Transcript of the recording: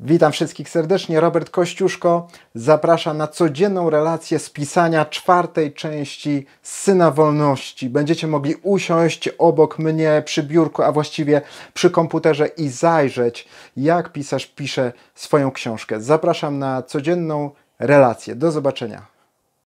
Witam wszystkich serdecznie. Robert Kościuszko zaprasza na codzienną relację z pisania czwartej części Syna Wolności. Będziecie mogli usiąść obok mnie przy biurku, a właściwie przy komputerze i zajrzeć, jak pisarz pisze swoją książkę. Zapraszam na codzienną relację. Do zobaczenia.